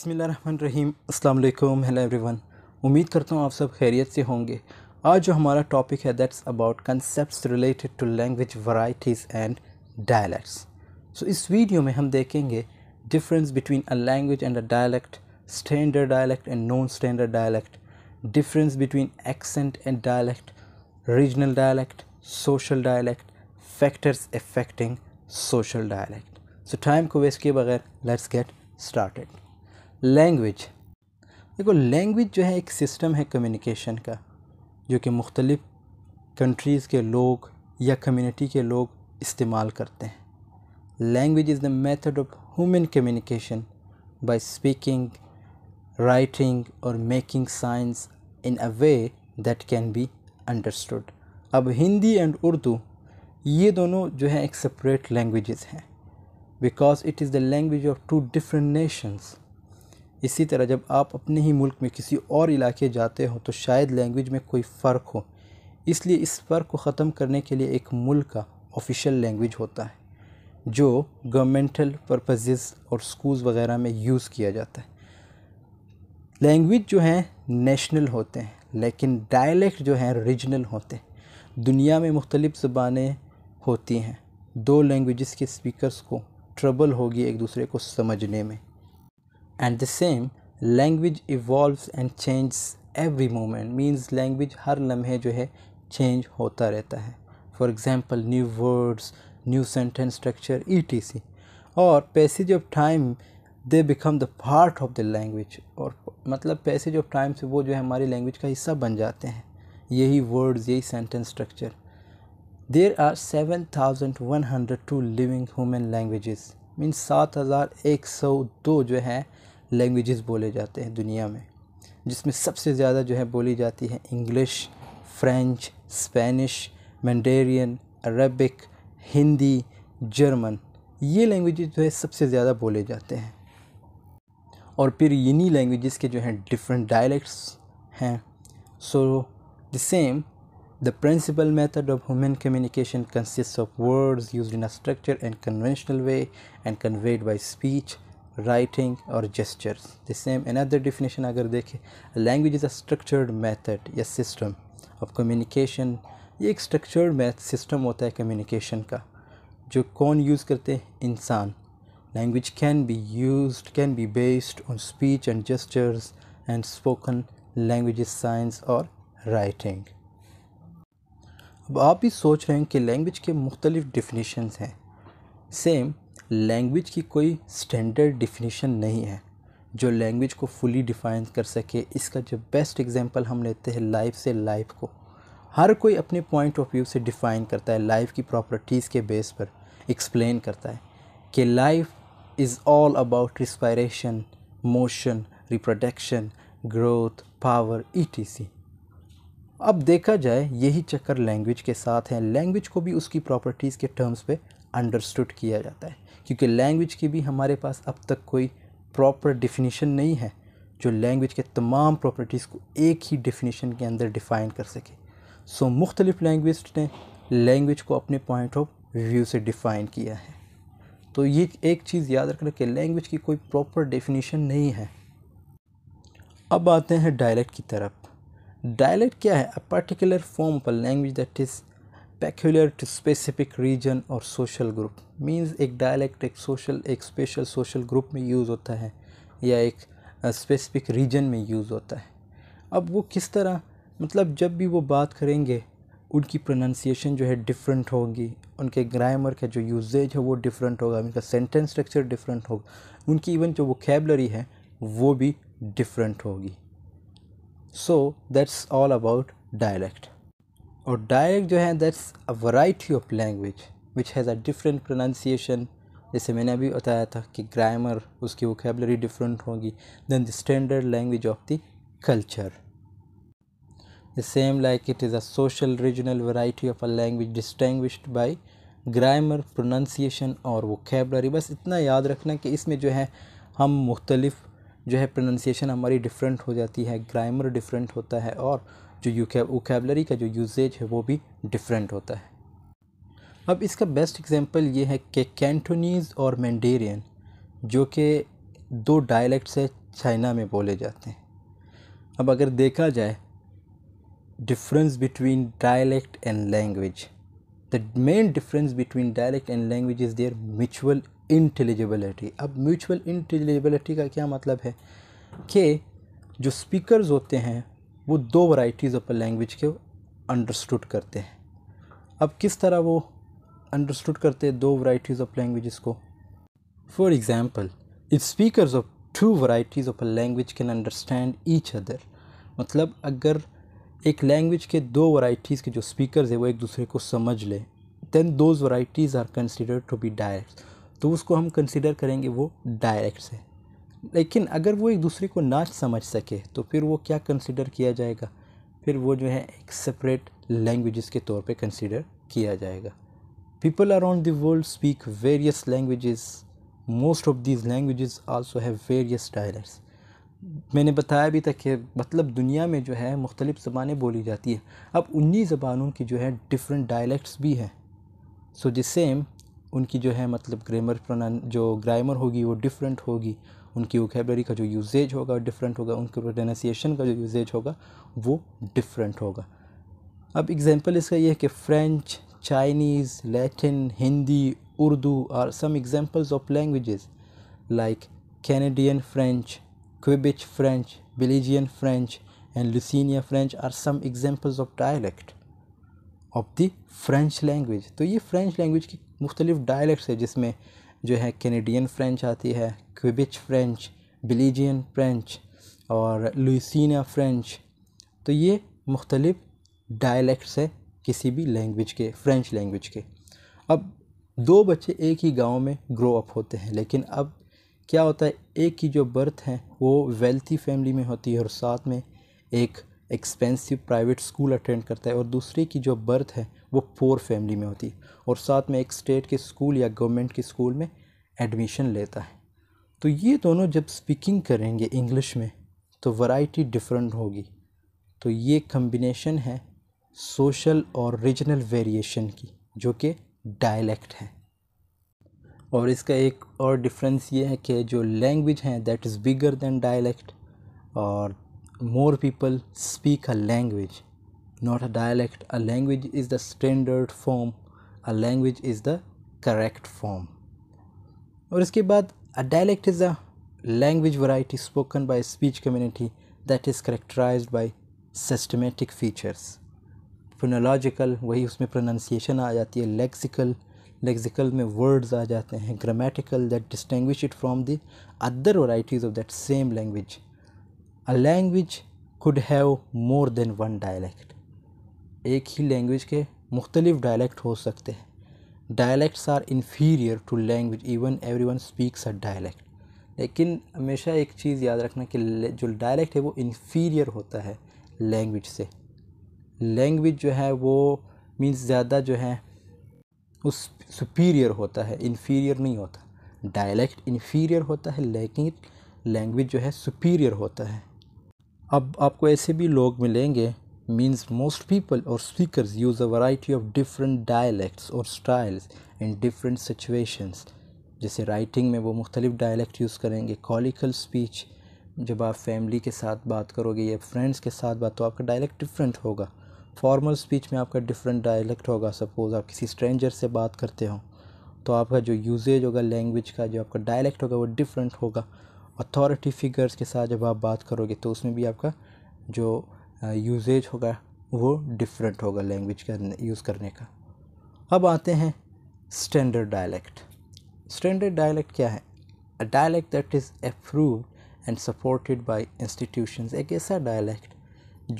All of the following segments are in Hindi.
अस्सलाम वालेकुम हेलो एवरीवन उम्मीद करता हूँ आप सब खैरियत से होंगे आज जो हमारा टॉपिक है that's about concept related to language varieties and dialects so इस वीडियो में हम देखेंगे difference between a language and a dialect standard dialect and non standard dialect difference between accent and dialect regional dialect social dialect factors affecting social dialect so time को वेस्ट किए बगैर लेट्स गेट स्टार्टेड लैंग्वेज देखो लैंग्वेज जो है एक सिस्टम है कम्युनिकेशन का जो कि मुख्तलिफ़ कंट्रीज़ के लोग या कम्युनिटी के लोग इस्तेमाल करते हैं language is the method of human communication by speaking writing और making signs in a way that can be understood अब हिंदी एंड उर्दू ये दोनों जो है एक सेपरेट लैंग्वेजेस हैं because it is the language of two different nations इसी तरह जब आप अपने ही मुल्क में किसी और इलाके जाते हो तो शायद लैंग्वेज में कोई फ़र्क हो इसलिए इस फ़र्क को ख़त्म करने के लिए एक मुल्क का ऑफिशियल लैंग्वेज होता है जो गवर्नमेंटल पर्पजेज़ और स्कूल्स वगैरह में यूज़ किया जाता है लैंग्वेज जो हैं नेशनल होते हैं लेकिन डायलेक्ट जो हैं रीजनल होते हैं दुनिया में मुख्तलिफ़ ज़बानें होती हैं दो लैंग्वेज़ के स्पीकर्स को ट्रबल होगी एक दूसरे को समझने में and the same language evolves and changes every moment means language har lamhe jo hai change hota rehta hai for example new words new sentence structure etc or passage of time they become the part of the language or matlab passage of time se wo jo hai hamari language ka hissa ban jate hain yahi words yahi sentence structure there are 7102 living human languages means 7102 jo hai languages बोले जाते हैं दुनिया में जिसमें सबसे ज़्यादा जो है बोली जाती है English French Spanish Mandarin Arabic Hindi German ये लैंग्वेजेस जो है सबसे ज़्यादा बोले जाते हैं और फिर इन्हीं लैंग्वेजेस के जो हैं डिफरेंट डायलैक्ट्स हैं so the same the principal method of human communication consist of words use in a structure and conventional way and conveyed by speech writing और gestures the same other definition अगर देखें language is a structured method या सिस्टम ऑफ कम्युनिकेशन ये एक स्ट्रक्चर्ड मैथ सिस्टम होता है कम्युनिकेशन का जो कौन यूज़ करते हैं इंसान language can be used can be based on speech and gestures and spoken language science और राइटिंग अब आप भी सोच रहे हैं कि लैंग्वेज के मुख्तलिफ डिफिनेशन हैं सेम लैंग्वेज की कोई स्टैंडर्ड डिफिनीशन नहीं है जो लैंग्वेज को फुली डिफाइन कर सके इसका जो बेस्ट एग्जांपल हम लेते हैं लाइफ से लाइफ को हर कोई अपने पॉइंट ऑफ व्यू से डिफ़ाइन करता है लाइफ की प्रॉपर्टीज़ के बेस पर एक्सप्लेन करता है कि life is all about respiration motion reproduction growth power ई अब देखा जाए यही चक्कर लैंग्वेज के साथ है लैंग्वेज को भी उसकी प्रॉपर्टीज़ के टर्म्स पे अंडरस्टूड किया जाता है क्योंकि लैंग्वेज की भी हमारे पास अब तक कोई प्रॉपर डिफिनीशन नहीं है जो लैंग्वेज के तमाम प्रॉपर्टीज़ को एक ही डिफिनीशन के अंदर डिफ़ाइन कर सके सो so, मुख्तलिफ़ लैंग्वेज ने लैंग्वेज को अपने पॉइंट ऑफ व्यू से डिफ़ाइन किया है तो ये एक चीज़ याद रखना कि लैंग्वेज की कोई प्रॉपर डेफिनेशन नहीं है अब आते हैं डायलेक्ट की तरफ डायलेक्ट क्या है a particular form of a language that is peculiar to specific region or social group means एक डायलैक्ट एक सोशल एक स्पेशल सोशल ग्रुप में यूज़ होता है या एक specific रीजन में यूज़ होता है अब वो किस तरह मतलब जब भी वो बात करेंगे उनकी प्रोनाउंसिएशन जो है डिफरेंट होगी उनके ग्रामर का जो यूजेज है वो डिफरेंट होगा उनका सेंटेंस स्ट्रक्चर डिफरेंट होगा उनकी इवन जो वोकेबलरी है वो भी डिफरेंट होगी so that's all about dialect और डायरेक्ट जो है that's a variety of language which has a different pronunciation जैसे मैंने अभी बताया था कि ग्रामर उसकी वोकेबलरी डिफरेंट होगी then the standard language of the culture the same like it is a social regional variety of a language distinguish by grammar pronunciation और वोकेबलरी बस इतना याद रखना कि इसमें जो है हम मुख्तलिफ जो है प्रोनाउंसिएशन हमारी डिफरेंट हो जाती है ग्रामर डिफरेंट होता है और जो यू वोकेबलरी का जो यूजेज है वो भी डिफरेंट होता है अब इसका बेस्ट एग्जांपल ये है कि कैंटोनीज़ और मैंडेरियन जो कि दो डायलैक्ट्स है चाइना में बोले जाते हैं अब अगर देखा जाए difference between dialect and language the main difference between dialect and language is there mutual intelligibility अब म्यूचुअल इंटेलिजिबिलिटी का क्या मतलब है कि जो स्पीकर्स होते हैं वो दो वराइटीज़ ऑफ लैंग्वेज के अंडरस्टूड करते हैं अब किस तरह वो अंडरस्टूड करते हैं दो वैरायटीज़ ऑफ लैंग्वेज को for example if speakers of two varieties of language can understand each other मतलब अगर एक लैंग्वेज के दो वैरायटीज़ के जो स्पीकर्स है वो एक दूसरे को समझ लें then those varieties are consider to be dialect तो उसको हम कंसिडर करेंगे वो डायरेक्ट्स हैं लेकिन अगर वो एक दूसरे को ना समझ सके तो फिर वो क्या कंसिडर किया जाएगा फिर वो जो है एक सेपरेट लैंग्वेजेस के तौर पे कंसिडर किया जाएगा people around the world speak various languages most of these languages also have various dialects मैंने बताया भी था कि मतलब दुनिया में जो है मुख्तलि ज़बानें बोली जाती हैं अब उन्हीं ज़बानों की जो है डिफरेंट डायलैक्ट्स भी हैं सो द सेम उनकी जो है मतलब ग्रामर प्रनान जो ग्रामर होगी वो डिफरेंट होगी उनकी वोकेबलरी का जो यूजेज होगा डिफरेंट होगा उनके प्रोनाउंसिएशन का जो यूजेज होगा वो डिफरेंट होगा अब एग्ज़ाम्पल इसका ये है कि French Chinese Latin Hindi Urdu are some examples of languages like Canadian French Quebec French Belgian French and Louisiana French are some examples of dialect of the French language तो ये फ्रेंच लैंग्वेज की मुख्तलिफ डायलैक्ट्स है जिसमें जो है कैनेडियन फ्रेंच आती है क्विबिच फ्रेंच बिलीजियन फ्रेंच और लुसिना फ्रेंच तो ये मुख्तलिफ़ डायलेक्ट्स हैं किसी भी लैंग्वेज के फ्रेंच लैंग्वेज के अब दो बच्चे एक ही गांव में ग्रो अप होते हैं लेकिन अब क्या होता है एक की जो बर्थ है वो वेल्थी फैमिली में होती है और साथ में एक एक्सपेंसिव प्राइवेट स्कूल अटेंड करता है और दूसरे की जो बर्थ है वो पोर फैमिली में होती और साथ में एक स्टेट के स्कूल या गवर्नमेंट के स्कूल में एडमिशन लेता है तो ये दोनों जब स्पीकिंग करेंगे इंग्लिश में तो वैरायटी डिफरेंट होगी तो ये कम्बिनेशन है सोशल और रीजनल वेरिएशन की जो कि डायलैक्ट है और इसका एक और डिफरेंस ये है कि जो लैंग्वेज है that is bigger than dialect और more people speak a language not a dialect a language is the standard form a language is the correct form और इसके बाद a dialect is a language variety spoken by a speech community that is characterized by systematic features phonological वही उसमें pronunciation आ जाती है lexical lexical में words आ जाते हैं grammatical that distinguish it from the other varieties of that same language a language could have more than one dialect एक ही लैंग्वेज के मुख्तलिफ डायलैक्ट हो सकते हैं dialects are inferior to language even everyone speaks a dialect लेकिन हमेशा एक चीज़ याद रखना कि जो डायलैक्ट है वो इन्फीरियर होता है लैंग्वेज से लैंग्वेज जो है वो मीन्स ज़्यादा जो है उस सुपीरियर होता है इन्फीरियर नहीं होता डायलैक्ट इन्फीरियर होता है लेकिन लैंग्वेज जो है सुपीरियर होता है अब आपको ऐसे भी लोग मिलेंगे means most people or speakers use a variety of different dialects or styles in different situations जैसे राइटिंग में वो मुख्तलिफ़ डायलैक्ट यूज़ करेंगे कॉलिकल स्पीच जब आप फैमिली के साथ बात करोगे या फ्रेंड्स के साथ बात तो आपका डायलैक्ट डिफरेंट होगा फॉर्मल स्पीच में आपका डिफरेंट डायलैक्ट होगा सपोज़ आप किसी स्ट्रेंजर से बात करते हो तो आपका जो यूजेज होगा लैंग्वेज का जो आपका डायलैक्ट होगा वो डिफरेंट होगा अथॉरिटी फिगर्स के साथ जब आप बात करोगे तो उसमें भी आपका जो यूजेज होगा वो डिफरेंट होगा लैंग्वेज का यूज़ करने का अब आते हैं स्टैंडर्ड डायलैक्ट स्टैंडर्ड डायलैक्ट क्या है a dialect that is approved and supported by institutions एक ऐसा डायलैक्ट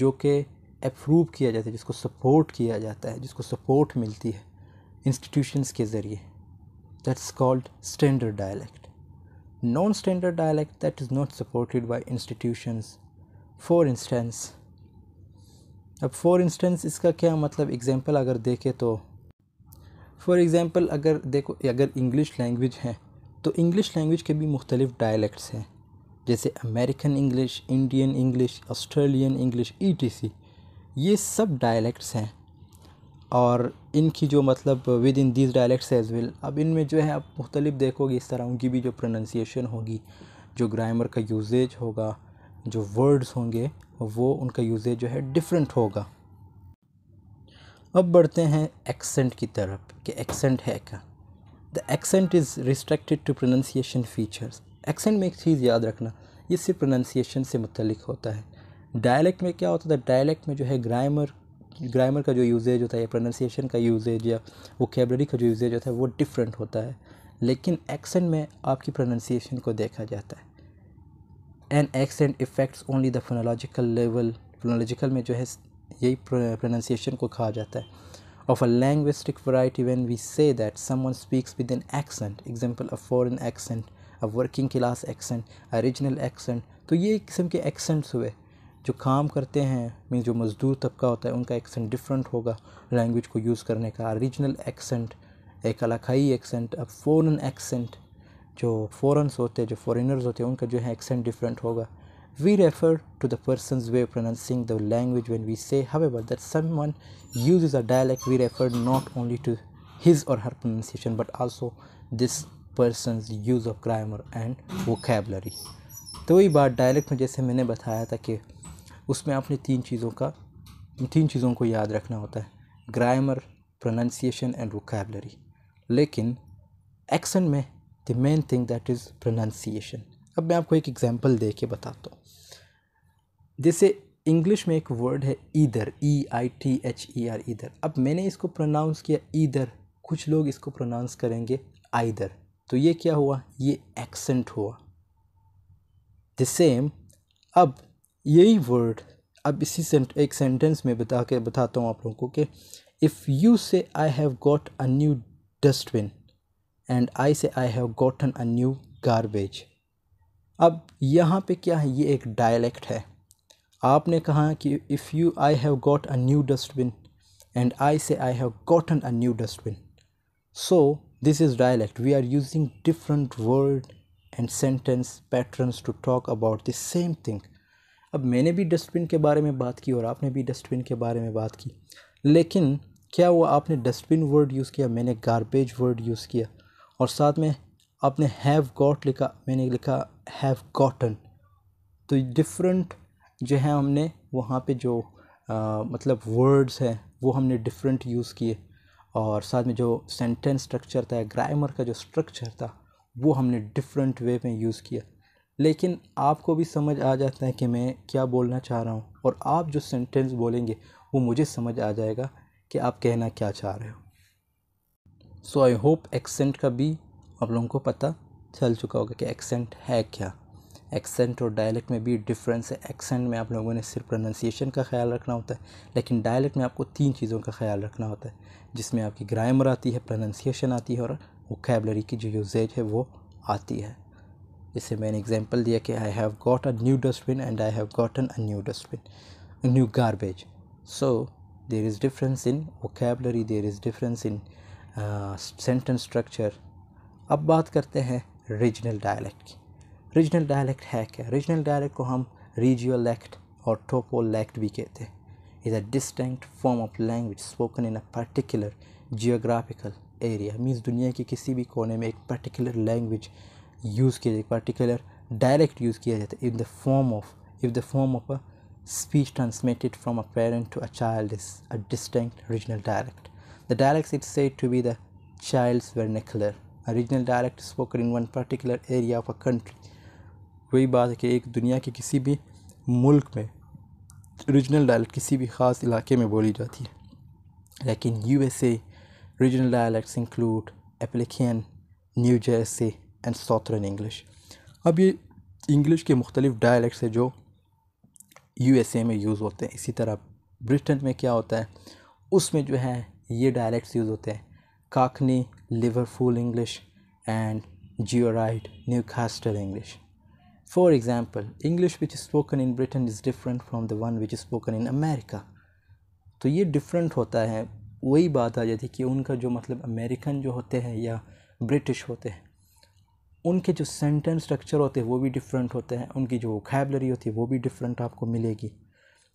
जो कि अप्रूव किया जाता है जिसको सपोर्ट किया जाता है जिसको सपोर्ट मिलती है इंस्टीट्यूशंस के ज़रिए that's called standard dialect non standard dialect that is not supported by institutions for instance अब फॉर इंस्टेंस इसका क्या मतलब एग्ज़ाम्पल अगर देखें तो फॉर एग्ज़ाम्पल अगर देखो अगर इंग्लिश लैंग्वेज है तो इंग्लिश लैंग्वेज के भी मुख्तलिफ़ डायलैक्ट्स हैं जैसे American English Indian English Australian English ई ये सब डायलैक्ट्स हैं और इनकी जो मतलब within these dialects as well अब इनमें जो है आप मुख्तलिफ देखोगे इस तरह उनकी भी जो प्रोनंसिएशन होगी जो ग्रामर का यूजेज होगा जो वर्ड्स होंगे वो उनका यूजेज जो है डिफरेंट होगा अब बढ़ते हैं एक्सेंट की तरफ कि एक्सेंट है क्या the accent is restricted to pronunciation features accent में एक चीज़ याद रखना ये सिर्फ प्रोनंसिएशन से मुतलिक होता है डायलेक्ट में क्या होता था डायलेक्ट में जो है ग्रामर ग्रामर का जो यूजेज होता है या प्रोनंसिएशन का यूजेज या वो कैबलरी का जो यूजेज होता है वो डिफरेंट होता है लेकिन एक्सेंट में आपकी प्रोनंसिएशन को देखा जाता है an accent affects only the phonological level phonological में जो है यही प्रोनाउंसिएशन को कहा जाता है of a linguistic variety when we say that someone speaks with an accent example a foreign accent a working class accent original accent तो ये एक किस्म के एक्सेंट्स हुए जो काम करते हैं मीन जो मज़दूर तबका होता है उनका एक्सेंट डिफरेंट होगा लैंग्वेज को यूज़ करने का ओरिजिनल एक्सेंट एक अलाखाई एक्सेंट अ फॉरन एक्सेंट जो फॉरनर्स होते हैं जो फॉरनर्स होते हैं उनका जो है एक्सेंट डिफरेंट होगा we refer to the person's way pronouncing the language when we say have but that someone use is a dialect we refer not only to his or her pronunciation but also this person use of grammar and vocabulary तो वही बात डायलैक्ट में जैसे मैंने बताया था कि उसमें आपने तीन चीज़ों का तीन चीज़ों को याद रखना होता है ग्रामर प्रोनाउंसिएशन एंड वोकेबलरी लेकिन एक्सन में the main thing that is pronunciation अब मैं आपको एक एग्जांपल दे के बताता हूँ जैसे इंग्लिश में एक वर्ड है either E I T H E R either अब मैंने इसको प्रोनाउंस किया ईदर कुछ लोग इसको प्रोनाउंस करेंगे आइदर तो ये क्या हुआ ये एक्सेंट हुआ द सेम अब यही वर्ड अब इसी सेंट, एक सेंटेंस में बता के बताता हूँ आप लोगों को कि if you say I have got a new dustbin and I say I have gotten a new garbage अब यहाँ पे क्या है ये एक डायलेक्ट है आपने कहा कि if you I have got a new dustbin and I say I have gotten a new dustbin so this is dialect we are using different word and sentence patterns to talk about the same thing अब मैंने भी डस्टबिन के बारे में बात की और आपने भी डस्टबिन के बारे में बात की लेकिन क्या हुआ आपने डस्टबिन वर्ड यूज़ किया मैंने गारबेज वर्ड यूज़ किया और साथ में आपने हैव गॉट लिखा मैंने लिखा हैव गॉटन तो डिफरेंट जो है हमने वहाँ पे जो आ, मतलब वर्ड्स हैं वो हमने डिफरेंट यूज़ किए और साथ में जो सेंटेंस स्ट्रक्चर था ग्रामर का जो स्ट्रक्चर था वो हमने डिफरेंट वे में यूज़ किया लेकिन आपको भी समझ आ जाता है कि मैं क्या बोलना चाह रहा हूँ और आप जो सेंटेंस बोलेंगे वो मुझे समझ आ जाएगा कि आप कहना क्या चाह रहे हो सो आई होप एक्सेंट का भी आप लोगों को पता चल चुका होगा कि एक्सेंट है क्या एक्सेंट और डायलेक्ट में भी डिफरेंस है एक्सेंट में आप लोगों ने सिर्फ प्रोनाउंसिएशन का ख्याल रखना होता है लेकिन डायलेक्ट में आपको तीन चीज़ों का ख्याल रखना होता है जिसमें आपकी ग्रामर आती है प्रोनाउंसिएशन आती है और वोकेबलरी की जो यूजेज है वो आती है जैसे मैंने एग्जांपल दिया कि I have got a new dustbin and I have gotten a new dustbin new garbage so there is difference in vocabulary there is difference in sentence structure अब बात करते हैं रीजनल डायलैक्ट की रीजनल डायलैक्ट है क्या रीजनल डायलैक्ट को हम रीजियोलैक्ट और टोपोलैक्ट भी कहते हैं is a distinct form of language spoken in a particular geographical area means दुनिया के किसी भी कोने में एक पर्टिकुलर लैंग्वेज यूज़ किया जाए पर्टिकुलर डायरेक्ट यूज़ किया जाता है in the form of if the form of a speech transmitted from a parent to a child is a distinct regional dialect The dialect is said to be the child's vernacular, Original dialect spoken in one particular area of a country. वही बात है कि एक दुनिया के किसी भी मुल्क में रीजनल डायलेक्ट किसी भी ख़ास इलाके में बोली जाती है लेकिन U S A regional dialects include Appalachian New Jersey and Southern English अब ये इंग्लिश के मुख्तलिफ डायलैक्ट्स हैं जो यू एस ए में यूज़ होते हैं इसी तरह ब्रिटेन में क्या होता है उसमें जो है ये डायलैक्ट्स यूज़ होते हैं Cockney Liverpool English and Geordie Newcastle English for example English which spoken in Britain is different from the one which which in America तो ये डिफरेंट होता है वही बात आ जाती है कि उनका जो मतलब अमेरिकन जो होते हैं या ब्रिटिश होते हैं उनके जो सेंटेंस स्ट्रक्चर होते हैं वो भी डिफरेंट होते हैं उनकी जो वोकेबलरी होती है वो भी डिफरेंट आपको मिलेगी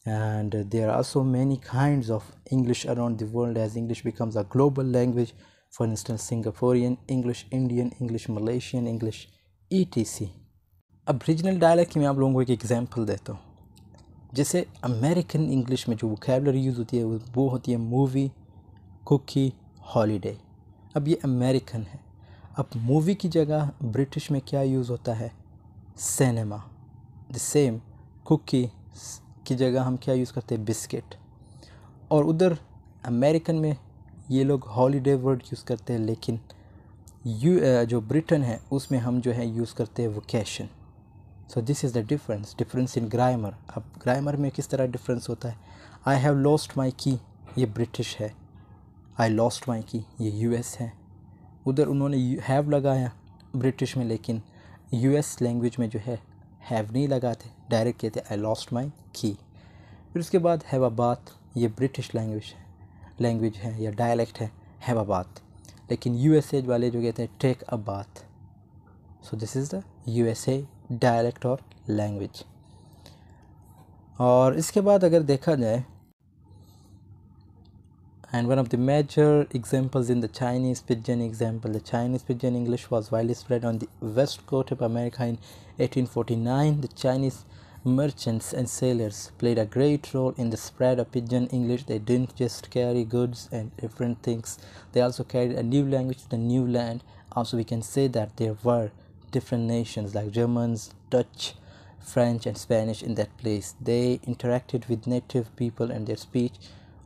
and there are so many kinds of english around the world as english becomes a global language for instance singaporean english indian english malaysian english etc अब रीजनल डायलैक्ट की मैं आप लोगों को एक एग्जांपल देता हूँ जैसे अमेरिकन इंग्लिश में जो वोकेबलरी यूज़ होती है वो होती है मूवी कुकी हॉलीडे अब ये अमेरिकन है अब मूवी की जगह ब्रिटिश में क्या यूज़ होता है सिनेमा द सेम कुकी की जगह हम क्या यूज़ करते हैं बिस्किट और उधर अमेरिकन में ये लोग हॉलीडे वर्ड यूज़ करते हैं लेकिन यू जो ब्रिटेन है उसमें हम जो है यूज़ करते हैं vocation so this is the difference difference in grammar अब ग्रामर में किस तरह डिफरेंस होता है आई हैव लॉस्ट माई की ये ब्रिटिश है आई लॉस्ट माई की ये एस है उधर उन्होंने हैव लगाया ब्रिटिश में लेकिन एस लैंग्वेज में जो है हैव नहीं लगाते डायरेक्ट कहते आई लॉस्ट माई की फिर उसके बाद हैव हैवाबाद ये ब्रिटिश लैंग्वेज है लैंग्वेज है या डायलेक्ट है हैवाबाद लेकिन यू एस ए वाले जो कहते हैं take a bath so this is the U S A dialect और लैंग्वेज और इसके बाद अगर देखा जाए and one of the major examples in the Chinese pidgin example. The Chinese pidgin English was widely spread on the west coast of America in 1849. The Chinese merchants and sailors played a great role in the spread of pidgin english they didn't just carry goods and different things they also carried a new language to the new land also we can say that there were different nations like germans dutch french and spanish in that place they interacted with native people and their speech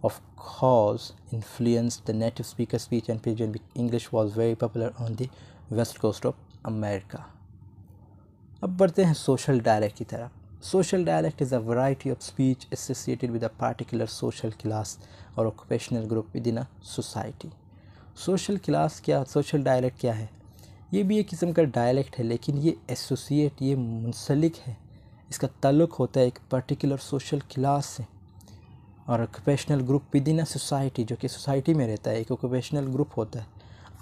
of course influenced the native speaker speech and pidgin english was very popular on the west coast of america अब बढ़ते हैं सोशल डायलैक्ट की तरफ social dialect is a variety of speech associated with a particular social class or occupational group within a society social class क्या सोशल डायलैक्ट क्या है ये भी एक किस्म का डायलैक्ट है लेकिन ये एसोसिएट ये मुंसलिक है इसका ताल्लुक़ होता है एक पर्टिकुलर सोशल क्लास से और occupational group within a society जो कि सोसाइटी में रहता है एक ऑक्यूपेशनल ग्रुप होता है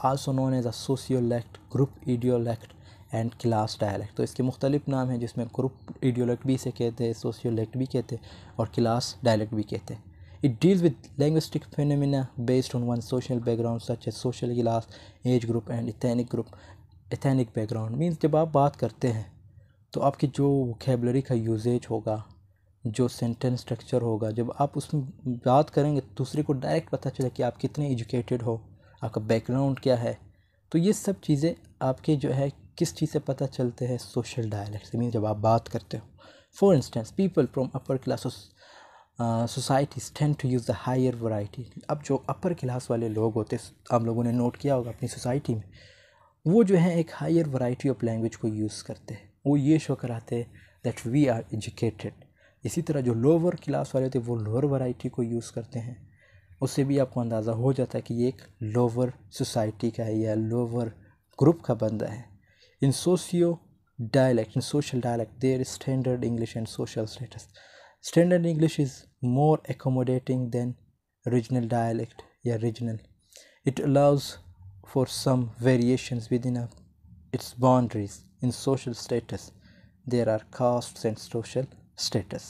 also known as a sociolect group idiolect and class dialect तो इसके मुख्तलिफ नाम हैं जिसमें ग्रुप ईडियोलेक्ट भी इसे कहते हैं सोशियोलेक्ट भी कहते हैं और क्लास डायलेक्ट भी कहते हैं it deals with linguistic phenomena based on one social background such as social class age group and ethnic group ethnic background means जब आप बात करते हैं तो आपकी जो वोकेबलरी का यूजेज होगा जो सेंटेंस स्ट्रक्चर होगा जब आप उसमें बात करेंगे तो दूसरे को डायरेक्ट पता चले कि आप कितने एजुकेटेड हो आपका बैकग्राउंड क्या है तो ये सब चीज़ें आपके जो है किस चीज़ से पता चलते हैं सोशल डायलेक्ट मीन जब आप बात करते हो for instance people from upper class societies tend to use the higher variety अब जो अपर क्लास वाले लोग होते आप लोगों ने नोट किया होगा अपनी सोसाइटी में वो जो है एक हायर वराइटी ऑफ लैंग्वेज को यूज़ करते हैं वो ये शो कराते हैं दैट वी आर एजुकेटेड इसी तरह जो लोअर क्लास वाले थे वो लोअर वैरायटी को यूज़ करते हैं उससे भी आपको अंदाज़ा हो जाता है कि ये एक लोअर सोसाइटी का है या लोअर ग्रुप का बंदा है in socio dialect in social dialect there standard English and social status standard English is more accommodating than regional dialect या regional it allows for some variation within its boundaries in social status there are caste and social status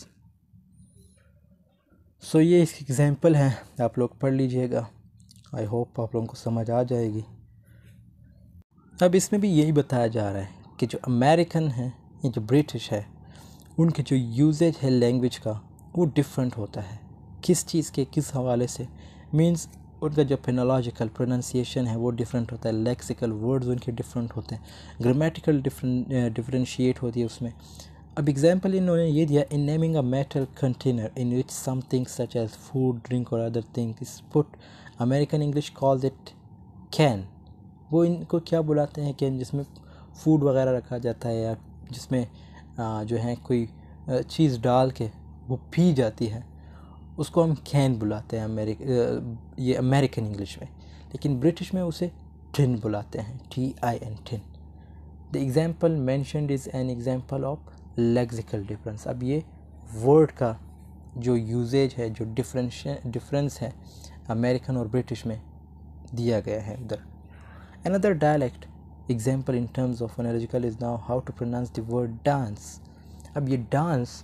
so ये इसकी एग्ज़ाम्पल है आप लोग पढ़ लीजिएगा आई होप आप लोगों को समझ आ जाएगी अब इसमें भी यही बताया जा रहा है कि जो अमेरिकन है या जो ब्रिटिश है उनके जो यूजेज है लैंग्वेज का वो डिफरेंट होता है किस चीज़ के किस हवाले से मींस उनका जो फिनोलॉजिकल प्रोनाउंसिएशन है वो डिफरेंट होता है लेक्सिकल वर्ड्स उनके डिफरेंट होते हैं ग्रामेटिकल डिफरेंट डिफरेंशिएट होती है उसमें अब एग्जाम्पल इन्होंने ये दिया in naming a metal container in which something such as food drink or other thing put American English call it can वो इनको क्या बुलाते हैं कैन जिसमें फूड वगैरह रखा जाता है या जिसमें आ, जो है कोई चीज़ डाल के वो पी जाती है उसको हम कैन बुलाते हैं अमेरिक ये अमेरिकन इंग्लिश में लेकिन ब्रिटिश में उसे टिन बुलाते हैं T I N tin the example mentioned is an example of lexical difference अब ये वर्ड का जो यूजेज है जो डिफरेंश डिफरेंस है अमेरिकन और ब्रिटिश में दिया गया है उधर another dialect example in terms of phonological is now how to pronounce the word dance अब ये डांस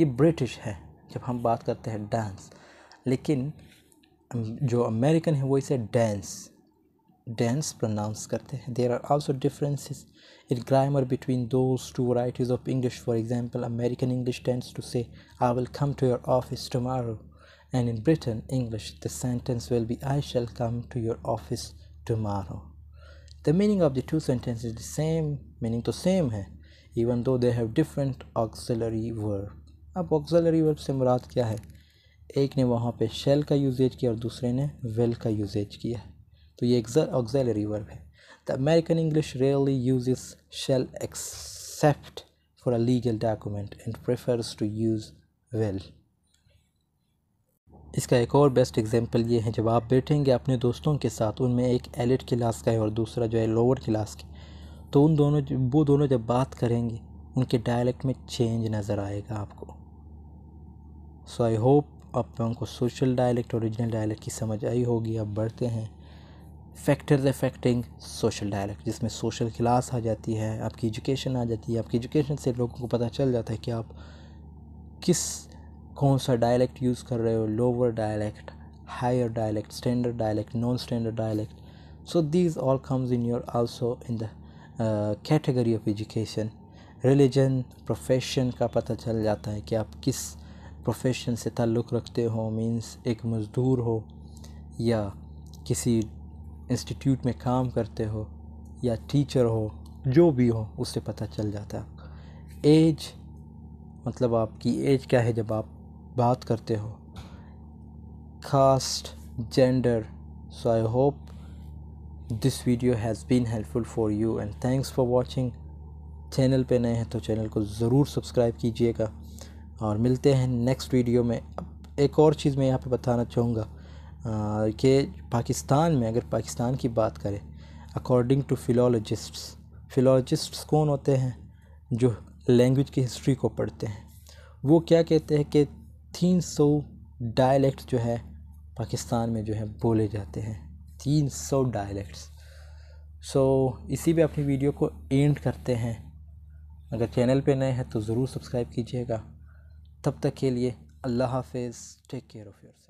ये ब्रिटिश है जब हम बात करते हैं डांस लेकिन जो अमेरिकन है वो इसे डांस डेंस प्रनाउंस करते हैं there are also difference in grammar between दो two varieties of English for example American English tends to say I will come to your office tomorrow and in Britain English the sentence will be I shall come to your office tomorrow the meaning of the two sentence is the same meaning तो सेम है even though they have different auxiliary verb अब ऑक्सलरी वर्ब से मुराद क्या है एक ने वहाँ पर शेल का यूजेज किया और दूसरे ने वेल का यूजेज किया है तो ये ऑक्जेलरी वर्ब है the American English rarely use is shall except for a legal document and prefers to use well इसका एक और बेस्ट एग्जांपल ये है जब आप बैठेंगे अपने दोस्तों के साथ उनमें एक एलिट क्लास का है और दूसरा जो है लोअर क्लास की तो उन दोनों वो दोनों जब बात करेंगे उनके डायलेक्ट में चेंज नज़र आएगा आपको सो आई होप आप लोगों को सोशल डायलेक्ट ओरिजिनल डायलेक्ट की समझ आई होगी अब बढ़ते हैं फैक्टर्स अफेक्टिंग सोशल डायलैक्ट जिसमें सोशल क्लास आ जाती है आपकी एजुकेशन आ जाती है आपकी एजुकेशन से लोगों को पता चल जाता है कि आप किस कौन सा डायलेक्ट यूज़ कर रहे हो lower dialect higher dialect standard dialect non standard dialect so this all comes in your also in the category of education religion profession का पता चल जाता है कि आप किस प्रोफेशन से ताल्लुक़ रखते हो मीन्स एक मज़दूर हो या किसी इंस्टीट्यूट में काम करते हो या टीचर हो जो भी हो उससे पता चल जाता है एज मतलब आपकी एज क्या है जब आप बात करते हो caste gender so I hope this video has been helpful for you and thanks for watching channel पे नए हैं तो चैनल को ज़रूर सब्सक्राइब कीजिएगा और मिलते हैं नेक्स्ट वीडियो में अब एक और चीज़ मैं यहाँ पे बताना चाहूँगा कि पाकिस्तान में अगर पाकिस्तान की बात करें अकॉर्डिंग टू फ़िलोलॉजिस्ट्स फ़िलोलॉजिस्ट्स कौन होते हैं जो लैंग्वेज की हिस्ट्री को पढ़ते हैं वो क्या कहते हैं कि तीन सौ डायलैक्ट जो है पाकिस्तान में जो है बोले जाते हैं तीन सौ डायलैक्ट्स सो so, इसी पे अपनी वीडियो को एंड करते हैं अगर चैनल पे नए हैं तो ज़रूर सब्सक्राइब कीजिएगा तब तक के लिए अल्लाह हाफिज़ टेक केयर ऑफ़ योर